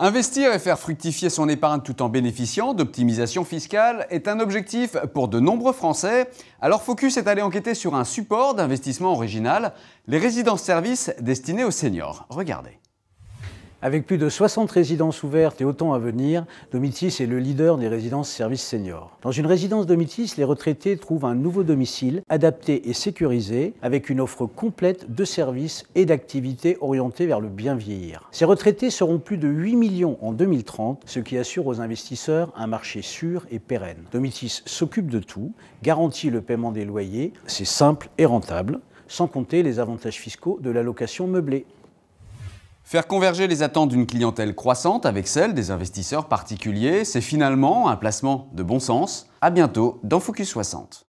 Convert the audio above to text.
Investir et faire fructifier son épargne tout en bénéficiant d'optimisation fiscale est un objectif pour de nombreux Français. Alors Focus est allé enquêter sur un support d'investissement original, les résidences-services destinées aux seniors. Regardez. Avec plus de 60 résidences ouvertes et autant à venir, Domitis est le leader des résidences services seniors. Dans une résidence Domitis, les retraités trouvent un nouveau domicile adapté et sécurisé avec une offre complète de services et d'activités orientées vers le bien vieillir. Ces retraités seront plus de 8 millions en 2030, ce qui assure aux investisseurs un marché sûr et pérenne. Domitis s'occupe de tout, garantit le paiement des loyers, c'est simple et rentable, sans compter les avantages fiscaux de la location meublée. Faire converger les attentes d'une clientèle croissante avec celles des investisseurs particuliers, c'est finalement un placement de bon sens. À bientôt dans Focus 60.